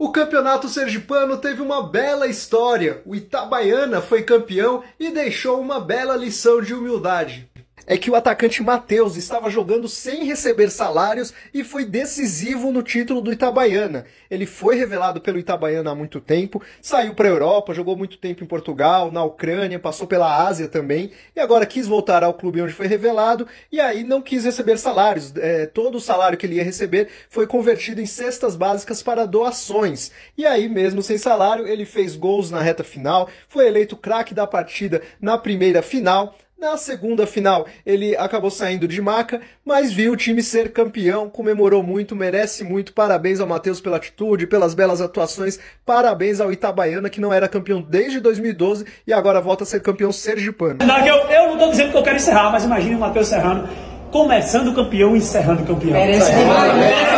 O campeonato sergipano teve uma bela história. O Itabaiana foi campeão e deixou uma bela lição de humildade é que o atacante Matheus estava jogando sem receber salários e foi decisivo no título do Itabaiana. Ele foi revelado pelo Itabaiana há muito tempo, saiu para a Europa, jogou muito tempo em Portugal, na Ucrânia, passou pela Ásia também e agora quis voltar ao clube onde foi revelado e aí não quis receber salários. É, todo o salário que ele ia receber foi convertido em cestas básicas para doações. E aí, mesmo sem salário, ele fez gols na reta final, foi eleito craque da partida na primeira final na segunda final, ele acabou saindo de maca, mas viu o time ser campeão, comemorou muito, merece muito. Parabéns ao Matheus pela atitude, pelas belas atuações. Parabéns ao Itabaiana, que não era campeão desde 2012 e agora volta a ser campeão sergipano. eu, eu não estou dizendo que eu quero encerrar, mas imagine o Matheus Serrano começando campeão e encerrando campeão. Merece demais.